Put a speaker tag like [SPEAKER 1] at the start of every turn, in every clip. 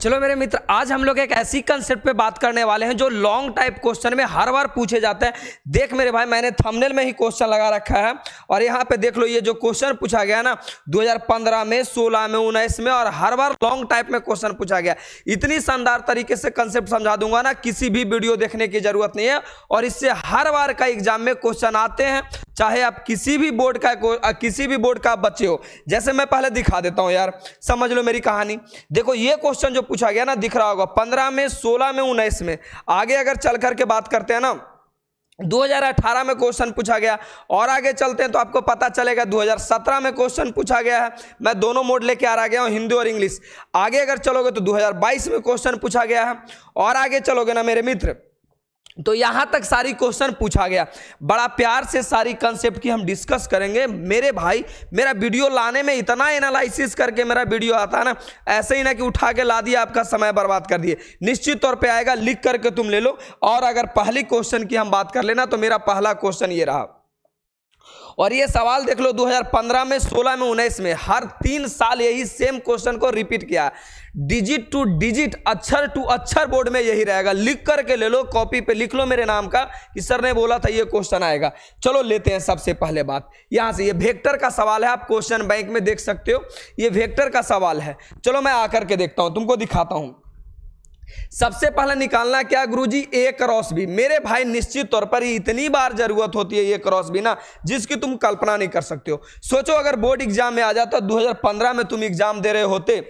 [SPEAKER 1] चलो मेरे मित्र आज हम लोग एक ऐसी कंसेप्ट पे बात करने वाले हैं जो लॉन्ग टाइप क्वेश्चन में हर बार पूछे जाते हैं देख मेरे भाई मैंने थंबनेल में ही क्वेश्चन लगा रखा है और यहाँ पे देख लो ये जो क्वेश्चन पूछा गया ना 2015 में 16 में उन्नीस में और हर बार लॉन्ग टाइप में क्वेश्चन पूछा गया इतनी शानदार तरीके से कंसेप्ट समझा दूंगा ना किसी भी वीडियो देखने की जरूरत नहीं है और इससे हर बार का एग्जाम में क्वेश्चन आते हैं चाहे आप किसी भी बोर्ड का किसी भी बोर्ड का आप बच्चे हो जैसे मैं पहले दिखा देता हूँ यार समझ लो मेरी कहानी देखो ये क्वेश्चन जो पूछा गया ना दिख रहा होगा पंद्रह में सोलह में उन्नीस में आगे अगर चल करके बात करते हैं ना 2018 में क्वेश्चन पूछा गया और आगे चलते हैं तो आपको पता चलेगा 2017 में क्वेश्चन पूछा गया है मैं दोनों मोड लेके आ रहा गया हूँ हिंदी और इंग्लिश आगे अगर चलोगे तो 2022 में क्वेश्चन पूछा गया है और आगे चलोगे ना मेरे मित्र तो यहां तक सारी क्वेश्चन पूछा गया बड़ा प्यार से सारी कंसेप्ट की हम डिस्कस करेंगे मेरे भाई मेरा वीडियो लाने में इतना एनालिसिस करके मेरा वीडियो आता है ना ऐसे ही ना कि उठा के ला दिया आपका समय बर्बाद कर दिए निश्चित तौर पे आएगा लिख करके तुम ले लो और अगर पहली क्वेश्चन की हम बात कर लेना तो मेरा पहला क्वेश्चन ये रहा और ये सवाल देख लो 2015 में 16 में उन्नीस में हर तीन साल यही सेम क्वेश्चन को रिपीट किया डिजिट टू डिजिट अक्षर टू अक्षर बोर्ड में यही रहेगा लिख करके ले लो कॉपी पे लिख लो मेरे नाम का कि सर ने बोला था ये क्वेश्चन आएगा चलो लेते हैं सबसे पहले बात यहाँ से ये वेक्टर का सवाल है आप क्वेश्चन बैंक में देख सकते हो ये वेक्टर का सवाल है चलो मैं आकर के देखता हूँ तुमको दिखाता हूँ सबसे पहले निकालना क्या गुरु जी ए क्रॉस बी मेरे भाई निश्चित तौर पर इतनी बार जरूरत होती है ये क्रॉस बी ना जिसकी तुम कल्पना नहीं कर सकते हो सोचो अगर बोर्ड एग्जाम में आ जाता 2015 में तुम एग्जाम दे रहे होते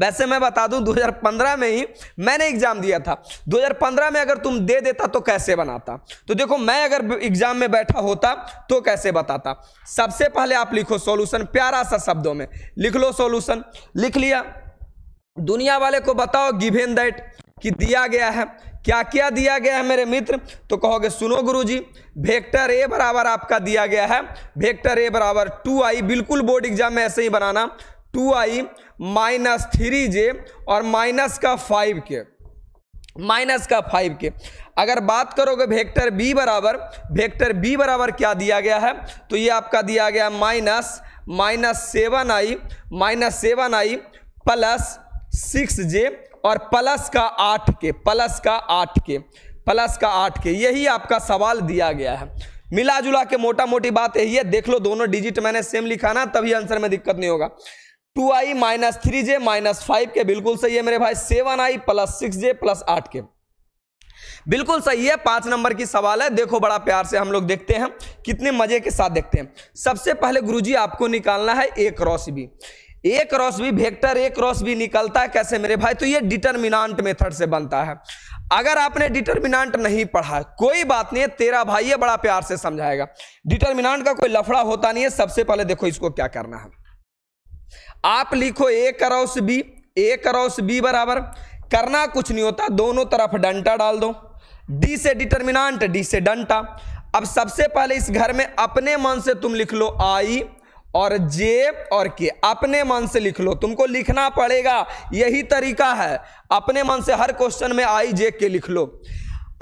[SPEAKER 1] वैसे मैं बता दूं 2015 में ही मैंने एग्जाम दिया था 2015 में अगर तुम दे देता तो कैसे बनाता तो देखो मैं अगर एग्जाम में बैठा होता तो कैसे बताता सबसे पहले आप लिखो सॉल्यूशन प्यारा सा शब्दों में लिख लो सॉल्यूशन लिख लिया दुनिया वाले को बताओ गिवेन दैट कि दिया गया है क्या क्या दिया गया है मेरे मित्र तो कहोगे सुनो गुरुजी वेक्टर ए बराबर आपका दिया गया है वेक्टर ए बराबर टू आई बिल्कुल बोर्ड एग्जाम में ऐसे ही बनाना two I minus three J और माइनस का फाइव के माइनस का फाइव के अगर बात करोगे वेक्टर बी बराबर वेक्टर बी बराबर क्या दिया गया है तो ये आपका दिया गया minus minus seven I minus seven I plus six J और प्लस का आठ के प्लस का आठ के प्लस का आठ के यही आपका सवाल दिया गया है मिला जुला के मोटा मोटी बात यही है देख लो दोनों डिजिट मैंने सेम लिखा ना तभी आंसर में दिक्कत नहीं होगा two I minus three J minus five K बिल्कुल सही है मेरे भाई seven I plus six J plus आठ के बिल्कुल सही है पांच नंबर की सवाल है देखो बड़ा प्यार से हम लोग देखते हैं कितने मजे के साथ देखते हैं सबसे पहले गुरुजी आपको निकालना है A cross B A cross भी वेक्टर ए क्रॉस भी निकलता है कैसे मेरे भाई तो ये डिटर्मिनांट मेथड से बनता है अगर आपने डिटर्मिनांट नहीं पढ़ा कोई बात नहीं है तेरा भाई ये बड़ा प्यार से समझाएगा डिटर्मिनांट का कोई लफड़ा होता नहीं है सबसे पहले देखो इसको क्या करना है आप लिखो A cross B A cross B बराबर करना कुछ नहीं होता दोनों तरफ डंटा डाल दो डी से डिटर्मिनांट डी से डंटा अब सबसे पहले इस घर में अपने मन से तुम लिख लो आई और जे और के अपने मन से लिख लो तुमको लिखना पड़ेगा यही तरीका है अपने मन से हर क्वेश्चन में आई जे के लिख लो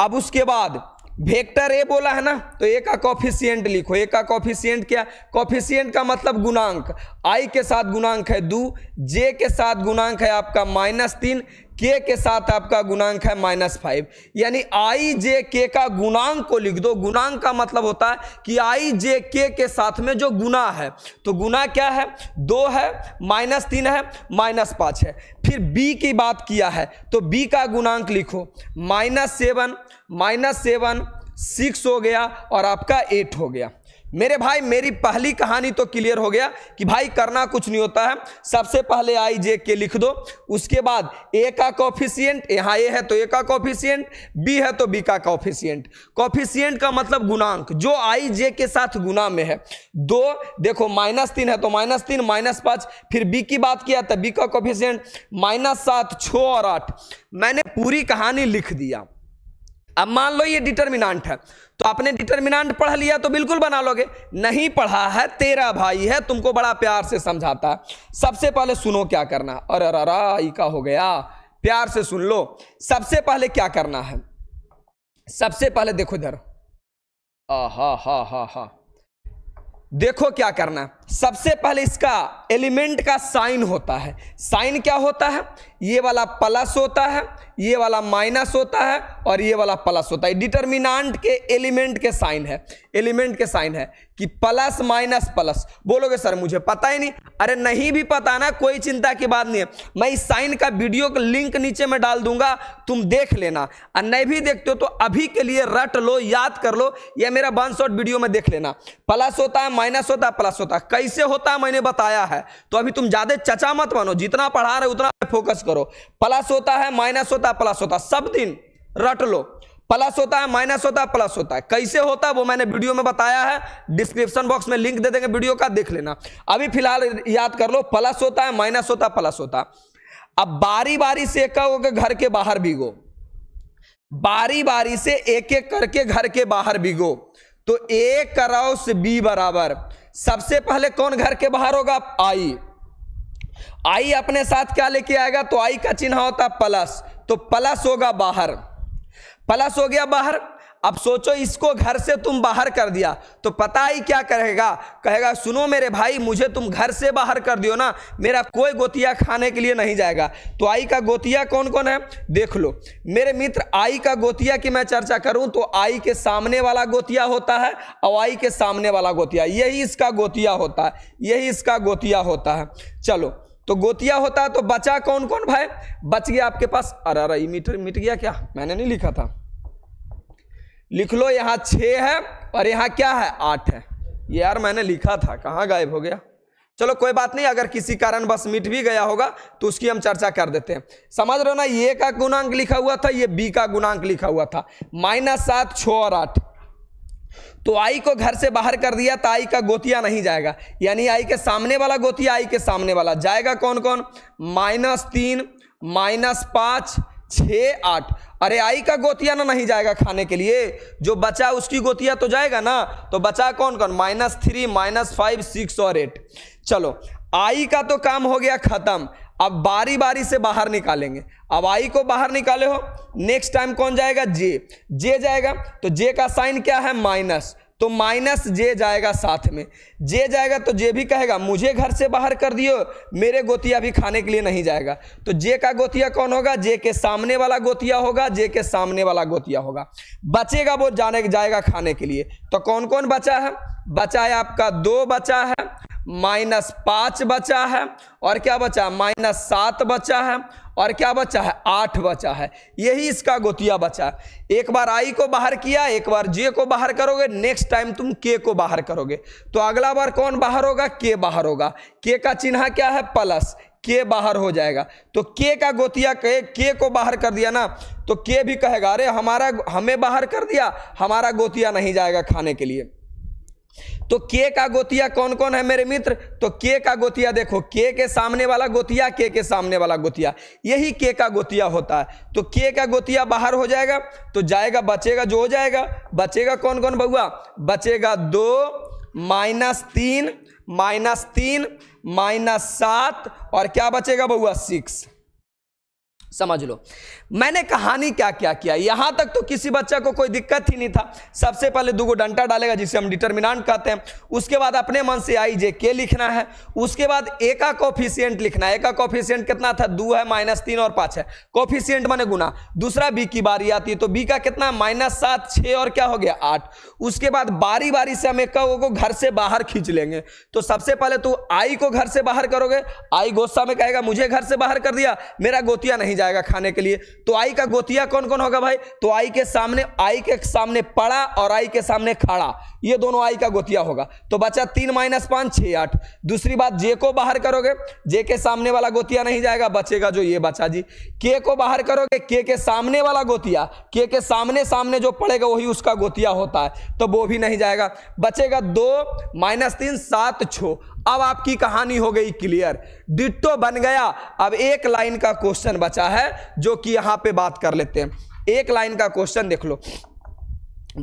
[SPEAKER 1] अब उसके बाद वेक्टर ए बोला है ना तो ए का कॉफिशियंट लिखो ए का कॉफिशियंट क्या कॉफिशियंट का मतलब गुणांक आई के साथ गुणांक है दो जे के साथ गुणांक है आपका माइनस तीन के के साथ आपका गुणांक है माइनस फाइव यानी आई जे के का गुणांक को लिख दो गुणांक का मतलब होता है कि आई जे के के साथ में जो गुना है तो गुना क्या है दो है माइनस तीन है माइनस पाँच है फिर बी की बात किया है तो बी का गुणांक लिखो minus seven minus seven six हो गया और आपका एट हो गया मेरे भाई मेरी पहली कहानी तो क्लियर हो गया कि भाई करना कुछ नहीं होता है सबसे पहले आई जे के लिख दो उसके बाद ए का कॉफिशियंट यहाँ ए है तो ए का कॉफिशियंट बी है तो बी का कॉफिशियंट कॉफिशियंट का मतलब गुणांक जो आई जे के साथ गुना में है दो देखो माइनस तीन है तो माइनस तीन माइनस पाँच फिर बी की बात किया तो बी का कॉफिशियंट माइनस सात और आठ मैंने पूरी कहानी लिख दिया अब मान लो ये डिटर्मिनांट है तो आपने डिटर्मिनांट पढ़ लिया तो बिल्कुल बना लोगे नहीं पढ़ा है तेरा भाई है तुमको बड़ा प्यार से समझाता है सबसे पहले सुनो क्या करना अरे अरा का हो गया प्यार से सुन लो सबसे पहले क्या करना है सबसे पहले देखो इधर हा हा हा हा देखो क्या करना सबसे पहले इसका एलिमेंट का साइन होता है साइन क्या होता है ये वाला प्लस होता है ये वाला माइनस होता है और ये वाला प्लस होता है डिटर्मिनांट के एलिमेंट के साइन है एलिमेंट के साइन है कि प्लस माइनस प्लस बोलोगे सर मुझे पता ही नहीं अरे नहीं भी पता ना कोई चिंता की बात नहीं है मैं इस साइन का वीडियो का लिंक नीचे में डाल दूंगा तुम देख लेना और नहीं भी देखते हो तो अभी के लिए रट लो याद कर लो या मेरा वन शॉट वीडियो में देख लेना प्लस होता है माइनस होता है प्लस होता है कैसे होता है मैंने बताया है तो अभी तुम ज़्यादा चचा मत मानो जितना पढ़ा रहे उतना फोकस करो प्लस होता है माइनस होता है प्लस होता है सब दिन रट लो प्लस होता है माइनस होता है प्लस होता है कैसे होता है वो मैंने वीडियो में बताया है डिस्क्रिप्शन बॉक्स में लिंक दे देंगे वीडियो का देख लेना अभी फिलहाल याद कर लो प्लस होता है माइनस होता है प्लस होता है अब बारी बारी से एक कहोगे घर के बाहर भीगो बारी बारी से एक एक करके घर के बाहर भीगो तो ए क्रॉस बी बराबर सबसे पहले कौन घर के बाहर होगा आई आई अपने साथ क्या लेके आएगा तो आई का चिन्ह होता प्लस तो प्लस होगा बाहर प्लस हो गया बाहर अब सोचो इसको घर से तुम बाहर कर दिया तो पता ही क्या करेगा कहेगा सुनो मेरे भाई मुझे तुम घर से बाहर कर दियो ना मेरा कोई गोतिया खाने के लिए नहीं जाएगा तो आई का गोतिया कौन कौन है देख लो मेरे मित्र आई का गोतिया की मैं चर्चा करूं तो आई के सामने वाला गोतिया होता है और आई के सामने वाला गोतिया यही इसका गोतिया होता है यही इसका गोतिया होता है चलो तो गोतिया होता है तो बचा कौन कौन भाई बच गया आपके पास अरे अरे मीटर मिट गया क्या मैंने नहीं लिखा था लिख लो यहाँ छ है और यहाँ क्या है आठ है ये यार मैंने लिखा था कहाँ गायब हो गया चलो कोई बात नहीं अगर किसी कारण बस मिट भी गया होगा तो उसकी हम चर्चा कर देते हैं समझ रहे हो ना ये का गुणांक लिखा हुआ था ये बी का गुणांक लिखा हुआ था माइनस सात छ और आठ तो आई को घर से बाहर कर दिया तो आई का गोतिया नहीं जाएगा यानी आई के सामने वाला गोतिया आई के सामने वाला जाएगा कौन कौन माइनस तीन माइनस पाँच छः आठ अरे आई का गोतिया ना नहीं जाएगा खाने के लिए जो बचा उसकी गोतिया तो जाएगा ना तो बचा कौन कौन minus three minus five six और एट चलो आई का तो काम हो गया ख़त्म अब बारी बारी से बाहर निकालेंगे अब आई को बाहर निकाले हो नेक्स्ट टाइम कौन जाएगा जे जे जाएगा तो जे का साइन क्या है माइनस तो माइनस जे जाएगा साथ में जे जाएगा तो जे भी कहेगा मुझे घर से बाहर कर दियो मेरे गोतिया भी खाने के लिए नहीं जाएगा तो जे का गोतिया कौन होगा जे के सामने वाला गोतिया होगा जे के सामने वाला गोतिया होगा बचेगा वो जाने जाएगा खाने के लिए तो कौन कौन बचा है बचा है आपका दो बचा है माइनस पाँच बचा है और क्या बचा माइनस सात बचा है और क्या बचा है आठ बचा है यही इसका गोतिया बचा है एक बार आई को बाहर किया एक बार जे को बाहर करोगे नेक्स्ट टाइम तुम के को बाहर करोगे तो अगला बार कौन बाहर होगा के बाहर होगा के का चिन्ह क्या है प्लस के बाहर हो जाएगा तो के का गोतिया कहे के को बाहर कर दिया ना तो के भी कहेगा अरे हमारा हमें बाहर कर दिया हमारा गोतिया नहीं जाएगा खाने के लिए तो के का गोतिया कौन कौन है मेरे मित्र तो के का गोतिया देखो के के सामने वाला गोतिया के के सामने वाला गोतिया यही के का गोतिया होता है तो के का गोतिया बाहर हो जाएगा तो जाएगा बचेगा जो हो जाएगा बचेगा कौन कौन बउआ बचेगा दो माइनस तीन माइनस तीन माइनस सात और क्या बचेगा बउआ सिक्स समझ लो मैंने कहानी क्या क्या किया यहां तक तो किसी बच्चा को कोई दिक्कत ही नहीं था सबसे पहले दो डंटा डालेगा जिसे हम डिटर्मिनाट कहते हैं उसके बाद अपने मन से आई जे के लिखना है उसके बाद ए का कॉफिशियंट लिखना है ए का कॉफिशियंट कितना था दो है माइनस तीन और पांच है कॉफिशियंट मैंने गुना दूसरा बी की बारी आती है तो बी का कितना है माइनस सात और क्या हो गया आठ उसके बाद बारी बारी से हम एक को घर से बाहर खींच लेंगे तो सबसे पहले तू आई को घर से बाहर करोगे आई गोस्सा में कहेगा मुझे घर से बाहर कर दिया मेरा गोतिया नहीं जाएगा खाने के लिए तो आई का गोतिया कौन कौन होगा भाई तो आई के सामने आई के सामने पड़ा और आई के सामने खड़ा ये दोनों आई का गोतिया होगा तो बचा तीन माइनस पाँच छः आठ दूसरी बात जे को बाहर करोगे जे के सामने वाला गोतिया नहीं जाएगा बचेगा जो ये बचा जी के को बाहर करोगे के के सामने वाला गोतिया के के सामने सामने जो पड़ेगा वही उसका गोतिया होता है तो वो भी नहीं जाएगा बचेगा दो माइनस तीन सात छो अब आपकी कहानी हो गई क्लियर डिट्टो बन गया अब एक लाइन का क्वेश्चन बचा है जो कि यहां पे बात कर लेते हैं एक लाइन का क्वेश्चन देख लो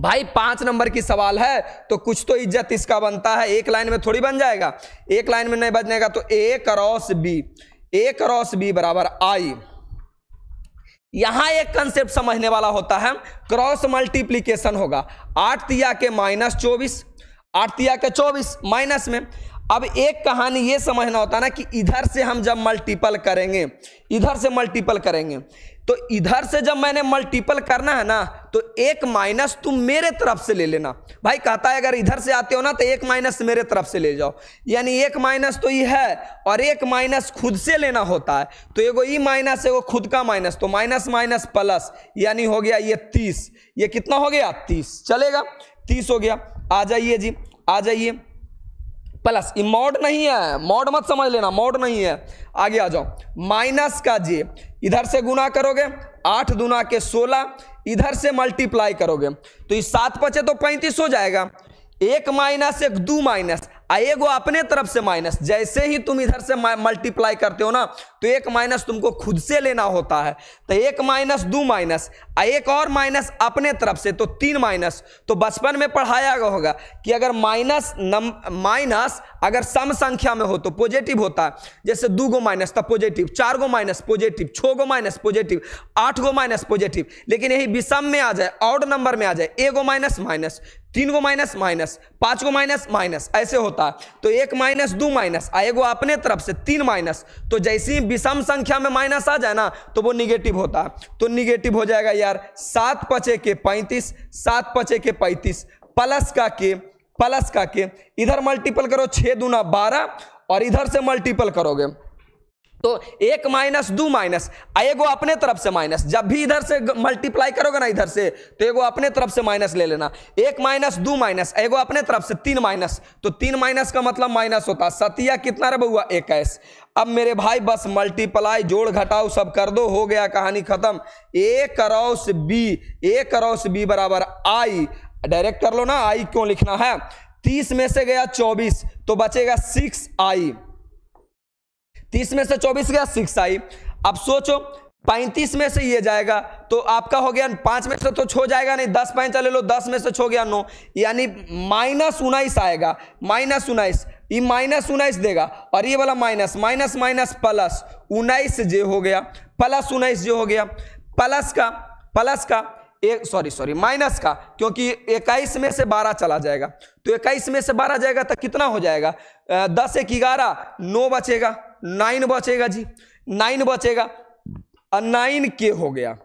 [SPEAKER 1] भाई पांच नंबर की सवाल है तो कुछ तो इज्जत इसका बनता है एक लाइन में थोड़ी बन जाएगा एक लाइन में नहीं बनेगा तो A cross B A cross B बराबर आई यहां एक कंसेप्ट समझने वाला होता है क्रॉस मल्टीप्लीकेशन होगा आठ तिया के माइनस चौबीस आठ तिया के चौबीस माइनस में अब एक कहानी ये समझना होता है ना कि इधर से हम जब मल्टीपल करेंगे इधर से मल्टीपल करेंगे तो इधर से जब मैंने मल्टीपल करना है ना तो एक माइनस तुम मेरे तरफ से ले लेना भाई कहता है अगर इधर से आते हो ना तो एक माइनस मेरे तरफ से ले जाओ यानी एक माइनस तो ये है और एक माइनस खुद से लेना होता है तो एगो ई माइनस एगो खुद का माइनस तो माइनस माइनस प्लस यानी हो गया ये तीस ये कितना हो गया तीस चलेगा तीस हो गया आ जाइए जी आ जाइए प्लस मॉड नहीं है मॉड मत समझ लेना मॉड नहीं है आगे आ जाओ माइनस का जे इधर से गुना करोगे आठ दुना के सोलह इधर से मल्टीप्लाई करोगे तो ये सात पचे तो पैंतीस हो जाएगा एक माइनस एक दो माइनस एगो अपने तरफ से माइनस जैसे ही तुम इधर से मल्टीप्लाई करते हो ना तो एक माइनस तुमको खुद से लेना होता है तो एक माइनस दो माइनस एक और माइनस अपने तरफ से तो तीन माइनस तो बचपन में पढ़ाया गया होगा कि अगर माइनस नम माइनस अगर सम संख्या में हो तो पॉजिटिव होता है जैसे दो गो माइनस तो पॉजिटिव चार गो माइनस पॉजिटिव छः गो माइनस पॉजिटिव आठ गो माइनस पॉजिटिव लेकिन यही विषम में आ जाए ऑड नंबर में आ जाए ए गो माइनस माइनस तीन गो माइनस माइनस पाँच गो माइनस माइनस ऐसे होता होता तो एक माइनस दो माइनस आएगो अपने तरफ से तीन माइनस तो जैसे ही विषम संख्या में माइनस आ जाए ना तो वो निगेटिव होता तो निगेटिव हो जाएगा यार सात पचे के पैंतीस सात पचे के पैंतीस प्लस का के प्लस का के इधर मल्टीपल करो छः दूना बारह और इधर से मल्टीपल करोगे तो एक माइनस दो माइनस एगो अपने तरफ से माइनस जब भी इधर से मल्टीप्लाई करोगे ना इधर से तो एगो अपने तरफ से माइनस ले लेना एक माइनस दो माइनस एगो अपने तरफ से तीन माइनस तो तीन माइनस का मतलब माइनस होता सतिया कितना रे बउआ इक्कीस अब मेरे भाई बस मल्टीप्लाई जोड़ घटाओ सब कर दो हो गया कहानी खत्म ए करोस बी ए करोस बी बराबर आई डायरेक्ट कर लो ना आई क्यों लिखना है तीस में से गया चौबीस तो बचेगा सिक्स आई तीस में से चौबीस गया सिक्स आई अब सोचो पैंतीस में से ये जाएगा तो आपका हो गया पांच में से तो छो जाएगा नहीं दस पैंचा ले लो दस में से छो गया नौ यानी माइनस उन्नीस आएगा माइनस उन्नीस ये माइनस उन्नीस देगा और ये वाला माइनस माइनस माइनस प्लस उन्नीस जे हो गया प्लस उन्नीस जे हो गया प्लस का प्लस का एक सॉरी सॉरी माइनस का क्योंकि इक्कीस में से बारह चला जाएगा तो इक्कीस में से बारह जाएगा तो कितना हो जाएगा दस एक ग्यारह नौ बचेगा नाइन बचेगा जी नाइन बचेगा नाइन के हो गया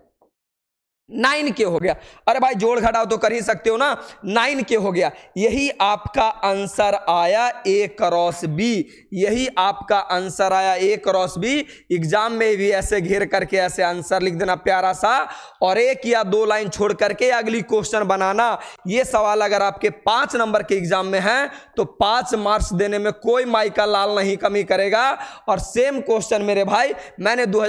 [SPEAKER 1] नाइन के हो गया अरे भाई जोड़ घटाव तो कर ही सकते हो ना नाइन के हो गया यही आपका आंसर आया ए क्रॉस बी यही आपका आंसर आया ए क्रॉस बी एग्जाम में भी ऐसे घेर करके ऐसे आंसर लिख देना प्यारा सा और एक या दो लाइन छोड़ करके अगली क्वेश्चन बनाना ये सवाल अगर आपके पांच नंबर के एग्जाम में है तो पांच मार्क्स देने में कोई माइका लाल नहीं कमी करेगा और सेम क्वेश्चन मेरे भाई मैंने दो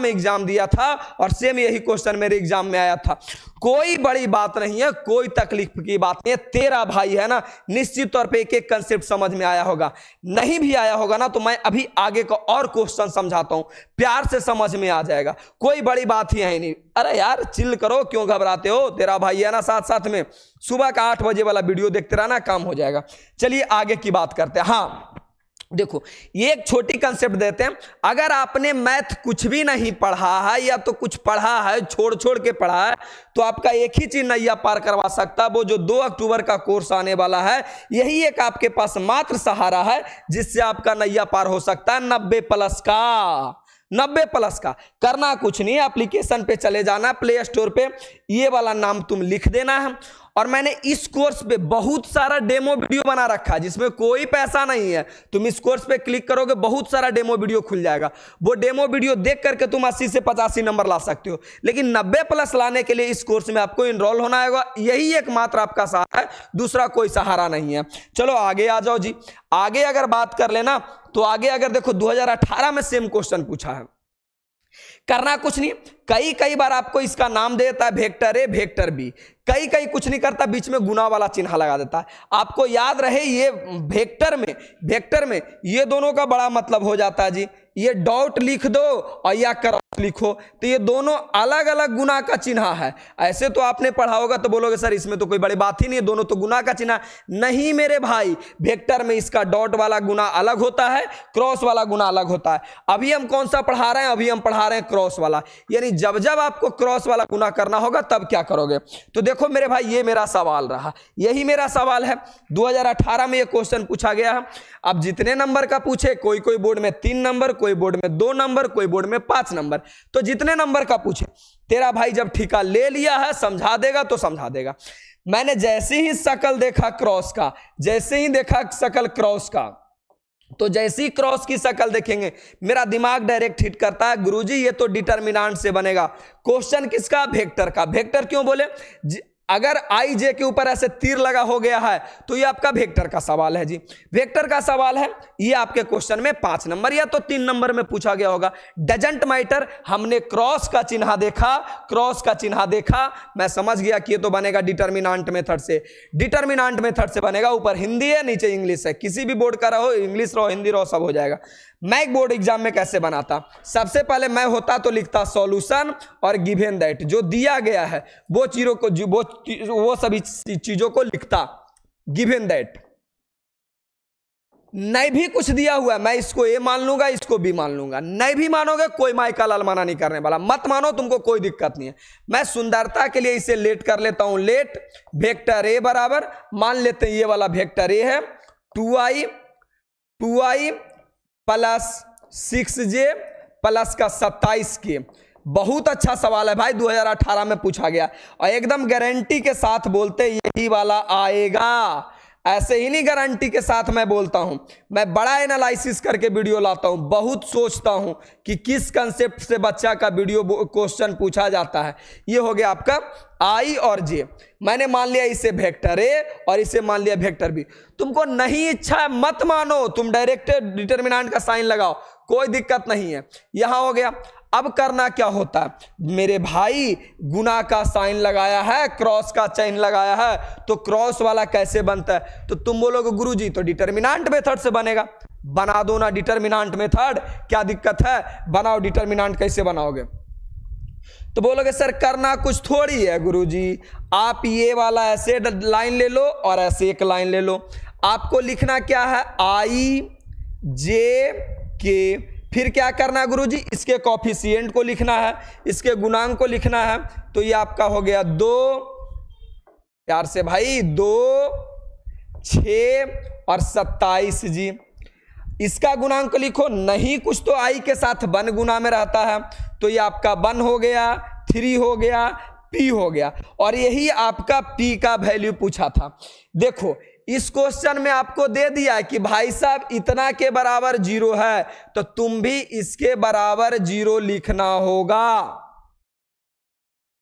[SPEAKER 1] में एग्जाम दिया था और सेम यही क्वेश्चन मेरे एग्जाम में में आया था कोई बड़ी बात नहीं है कोई तकलीफ की बात नहीं है तेरा भाई है ना निश्चित तौर पे एक एक कंसेप्ट समझ में आया होगा नहीं भी आया होगा ना तो मैं अभी आगे का और क्वेश्चन समझाता हूं प्यार से समझ में आ जाएगा कोई बड़ी बात ही है नहीं अरे यार चिल करो क्यों घबराते हो तेरा भाई है ना साथ साथ में सुबह का आठ बजे वाला वीडियो देखते रहना काम हो जाएगा चलिए आगे की बात करते हैं हाँ देखो ये एक छोटी कंसेप्ट देते हैं अगर आपने मैथ कुछ भी नहीं पढ़ा है या तो कुछ पढ़ा है छोड़ छोड़ के पढ़ा है तो आपका एक ही चीज नैया पार करवा सकता है वो जो दो अक्टूबर का कोर्स आने वाला है यही एक आपके पास मात्र सहारा है जिससे आपका नैया पार हो सकता है नब्बे प्लस का नब्बे प्लस का करना कुछ नहीं एप्लीकेशन पे चले जाना प्ले स्टोर पे ये वाला नाम तुम लिख देना है और मैंने इस कोर्स पे बहुत सारा डेमो वीडियो बना रखा है जिसमें कोई पैसा नहीं है तुम इस कोर्स पे क्लिक करोगे बहुत सारा डेमो वीडियो खुल जाएगा वो डेमो वीडियो देख करके तुम अस्सी से पचासी नंबर ला सकते हो लेकिन नब्बे प्लस लाने के लिए इस कोर्स में आपको इनरोल होना होगा यही एकमात्र आपका सहारा है दूसरा कोई सहारा नहीं है चलो आगे आ जाओ जी आगे अगर बात कर लेना तो आगे अगर देखो 2018 में सेम क्वेश्चन पूछा है करना कुछ नहीं कई कई बार आपको इसका नाम दे देता है भेक्टर ए भेक्टर बी कई कई कुछ नहीं करता बीच में गुना वाला चिन्ह लगा देता है आपको याद रहे ये भेक्टर में भेक्टर में ये दोनों का बड़ा मतलब हो जाता है जी ये डॉट लिख दो और या क्रॉस लिखो तो ये दोनों अलग अलग गुना का चिन्ह है ऐसे तो आपने पढ़ा होगा तो बोलोगे सर इसमें तो कोई बड़ी बात ही नहीं है दोनों तो गुना का चिन्ह नहीं मेरे भाई वेक्टर में इसका डॉट वाला गुना अलग होता है क्रॉस वाला गुना अलग होता है अभी हम कौन सा पढ़ा रहे हैं अभी हम पढ़ा रहे हैं क्रॉस वाला यानी जब जब आपको क्रॉस वाला गुना करना होगा तब क्या करोगे तो देखो मेरे भाई ये मेरा सवाल रहा यही मेरा सवाल है अठारह में यह क्वेश्चन पूछा गया है अब जितने नंबर का पूछे कोई कोई बोर्ड में तीन नंबर कोई बोर्ड में दो नंबर कोई बोर्ड में पांच नंबर तो जितने नंबर का पूछे तेरा भाई जब ठीका ले लिया है समझा देगा तो समझा देगा मैंने जैसे ही सकल देखा क्रॉस का जैसे ही देखा सकल क्रॉस का तो जैसे ही क्रॉस की शकल देखेंगे मेरा दिमाग डायरेक्ट हिट करता है गुरुजी ये तो डिटरमिनेंट से बनेगा क्वेश्चन किसका भेक्टर का भेक्टर क्यों बोले अगर आई जे के ऊपर ऐसे तीर लगा हो गया है तो ये आपका वेक्टर का सवाल है जी वेक्टर का सवाल है ये आपके क्वेश्चन में पांच नंबर या तो तीन नंबर में पूछा गया होगा डजेंट माइटर हमने क्रॉस का चिन्ह देखा क्रॉस का चिन्ह देखा मैं समझ गया कि ये तो बनेगा डिटर्मिनांट मेथड से डिटर्मिनांट मेथड से बनेगा ऊपर हिंदी है नीचे इंग्लिश है किसी भी बोर्ड का रहो इंग्लिश रहो हिंदी रहो सब हो जाएगा मैं एक बोर्ड एग्जाम में कैसे बनाता सबसे पहले मैं होता तो लिखता सॉल्यूशन और गिवेन दैट जो दिया गया है वो चीजों को वो वो सभी चीजों को लिखता गिवेन दैट नहीं भी कुछ दिया हुआ मैं इसको ए मान लूंगा इसको बी मान लूंगा नहीं भी मानोगे कोई माई का लाल माना नहीं करने वाला मत मानो तुमको कोई दिक्कत नहीं है मैं सुंदरता के लिए इसे लेट कर लेता हूं लेट वेक्टर ए बराबर मान लेते हैं ये वाला वेक्टर ए है two I two I plus six J plus का सत्ताईस के बहुत अच्छा सवाल है भाई 2018 में पूछा गया और एकदम गारंटी के साथ बोलते यही वाला आएगा ऐसे ही नहीं गारंटी के साथ मैं बोलता हूं मैं बड़ा एनालिसिस करके वीडियो लाता हूं बहुत सोचता हूं कि किस कंसेप्ट से बच्चा का वीडियो क्वेश्चन पूछा जाता है ये हो गया आपका आई और जे मैंने मान लिया इसे वेक्टर ए और इसे मान लिया वेक्टर बी तुमको नहीं इच्छा है मत मानो तुम डायरेक्ट डिटर्मिनाट का साइन लगाओ कोई दिक्कत नहीं है यहां हो गया अब करना क्या होता है मेरे भाई गुना का साइन लगाया है क्रॉस का चैन लगाया है तो क्रॉस वाला कैसे बनता है तो तुम बोलोगे गुरु जी तो डिटर्मिनांट मेथड से बनेगा बना दो ना डिटर्मिनांट मेथड क्या दिक्कत है बनाओ डिटर्मिनांट कैसे बनाओगे तो बोलोगे सर करना कुछ थोड़ी है गुरुजी आप ये वाला ऐसे लाइन ले लो और ऐसे एक लाइन ले लो आपको लिखना क्या है आई जे के फिर क्या करना है गुरुजी इसके कॉफिशियंट को लिखना है इसके गुणांक को लिखना है तो ये आपका हो गया दो प्यार से भाई दो छ और सत्ताईस जी इसका गुणांक लिखो नहीं कुछ तो आई के साथ वन गुना में रहता है तो ये आपका वन हो गया थ्री हो गया पी हो गया और यही आपका पी का वैल्यू पूछा था देखो इस क्वेश्चन में आपको दे दिया कि भाई साहब इतना के बराबर जीरो है तो तुम भी इसके बराबर जीरो लिखना होगा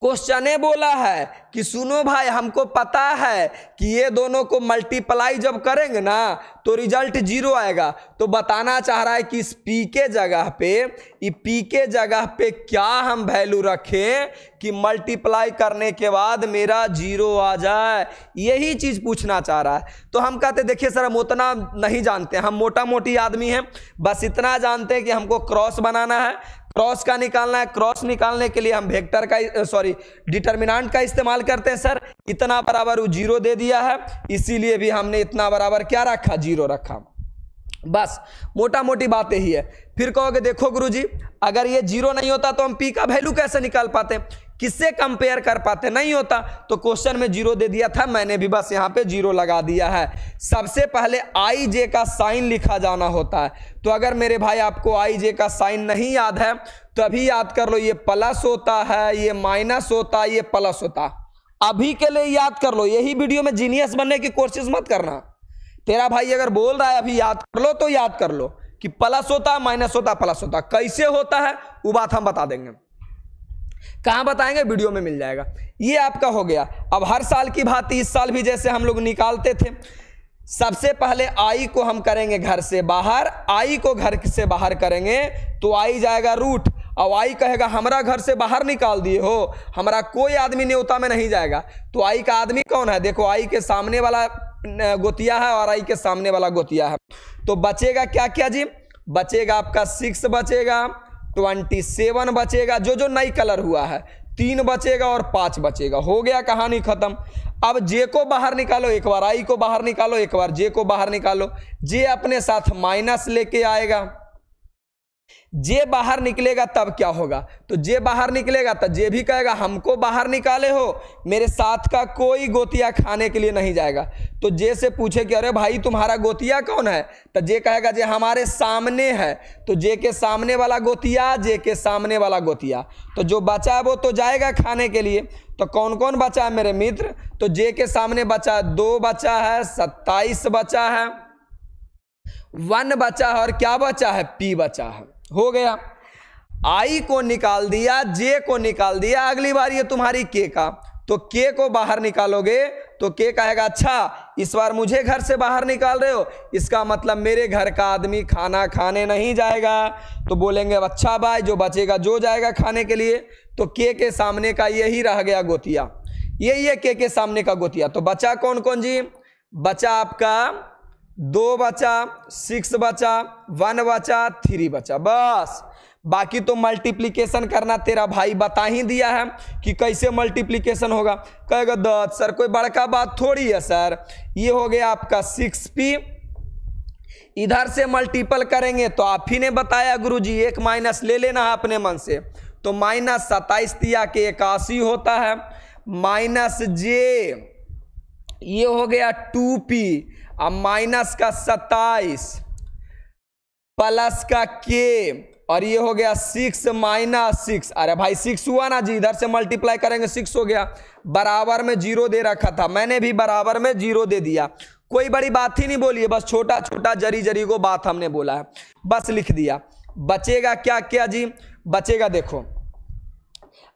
[SPEAKER 1] क्वेश्चन बोला है कि सुनो भाई हमको पता है कि ये दोनों को मल्टीप्लाई जब करेंगे ना तो रिजल्ट जीरो आएगा तो बताना चाह रहा है कि इस पी के जगह पे ये पी के जगह पे क्या हम वैल्यू रखें कि मल्टीप्लाई करने के बाद मेरा जीरो आ जाए यही चीज़ पूछना चाह रहा है तो हम कहते देखिए सर हम उतना नहीं जानते हम मोटा मोटी आदमी हैं बस इतना जानते हैं कि हमको क्रॉस बनाना है क्रॉस का निकालना है क्रॉस निकालने के लिए हम वेक्टर का सॉरी डिटर्मिनाट का इस्तेमाल करते हैं सर इतना बराबर वो जीरो दे दिया है इसीलिए भी हमने इतना बराबर क्या रखा जीरो रखा बस मोटा मोटी बात यही है फिर कहोगे देखो गुरुजी अगर ये जीरो नहीं होता तो हम पी का वैल्यू कैसे निकाल पाते किससे कंपेयर कर पाते नहीं होता तो क्वेश्चन में जीरो दे दिया था मैंने भी बस यहाँ पे जीरो लगा दिया है सबसे पहले आई जे का साइन लिखा जाना होता है तो अगर मेरे भाई आपको आई जे का साइन नहीं याद है तो अभी याद कर लो ये प्लस होता है ये माइनस होता है ये प्लस होता अभी के लिए याद कर लो यही वीडियो में जीनियस बनने की कोशिश मत करना तेरा भाई अगर बोल रहा है अभी याद कर लो तो याद कर लो कि प्लस होता है माइनस होता है प्लस होता है कैसे होता है वो बात हम बता देंगे कहाँ बताएंगे वीडियो में मिल जाएगा ये आपका हो गया अब हर साल की भांति इस साल भी जैसे हम लोग निकालते थे सबसे पहले आई को हम करेंगे घर से बाहर आई को घर से बाहर करेंगे तो आई जाएगा रूट और आई कहेगा हमारा घर से बाहर निकाल दिए हो हमारा कोई आदमी न्योता में नहीं जाएगा तो आई का आदमी कौन है देखो आई के सामने वाला गोतिया है और आई के सामने वाला गोतिया है तो बचेगा क्या क्या जी बचेगा आपका सिक्स बचेगा ट्वेंटी सेवन बचेगा जो जो नई कलर हुआ है तीन बचेगा और पाँच बचेगा हो गया कहानी खत्म अब जे को बाहर निकालो एक बार आई को बाहर निकालो एक बार जे को बाहर निकालो जे अपने साथ माइनस लेके आएगा जे बाहर निकलेगा तब क्या होगा तो जे बाहर निकलेगा तो जे भी कहेगा हमको बाहर निकाले हो मेरे साथ का कोई गोतिया खाने के लिए नहीं जाएगा तो जे से पूछे कि अरे भाई तुम्हारा गोतिया कौन है तो जे कहेगा जे हमारे सामने है तो जे के सामने वाला गोतिया जे के सामने वाला गोतिया तो जो बचा है वो तो जाएगा खाने के लिए तो कौन कौन बचा है मेरे मित्र तो जे के सामने बचा दो बचा है सत्ताईस बचा है वन बचा है और क्या बचा है पी बचा है हो गया आई को निकाल दिया जे को निकाल दिया अगली बार ये तुम्हारी के का तो के को बाहर निकालोगे तो के कहेगा अच्छा इस बार मुझे घर से बाहर निकाल रहे हो इसका मतलब मेरे घर का आदमी खाना खाने नहीं जाएगा तो बोलेंगे अच्छा भाई जो बचेगा जो जाएगा खाने के लिए तो के के सामने का यही रह गया गोतिया ये ये के के सामने का गोतिया तो बचा कौन कौन जी बचा आपका दो बचा सिक्स बचा वन बचा थ्री बचा बस बाकी तो मल्टीप्लीकेशन करना तेरा भाई बता ही दिया है कि कैसे मल्टीप्लीकेशन होगा कहेगा दस सर कोई बड़का बात थोड़ी है सर ये हो गया आपका सिक्स पी इधर से मल्टीपल करेंगे तो आप ही ने बताया गुरुजी एक माइनस ले लेना है अपने मन से तो माइनस सताइस दिया के इक्यासी होता है माइनस जे ये हो गया टू पी अब माइनस का सत्ताईस प्लस का के और ये हो गया सिक्स माइनस सिक्स अरे भाई सिक्स हुआ ना जी इधर से मल्टीप्लाई करेंगे सिक्स हो गया बराबर में जीरो दे रखा था मैंने भी बराबर में जीरो दे दिया कोई बड़ी बात ही नहीं बोली है बस छोटा छोटा जरी जरी को बात हमने बोला है बस लिख दिया बचेगा क्या क्या जी बचेगा देखो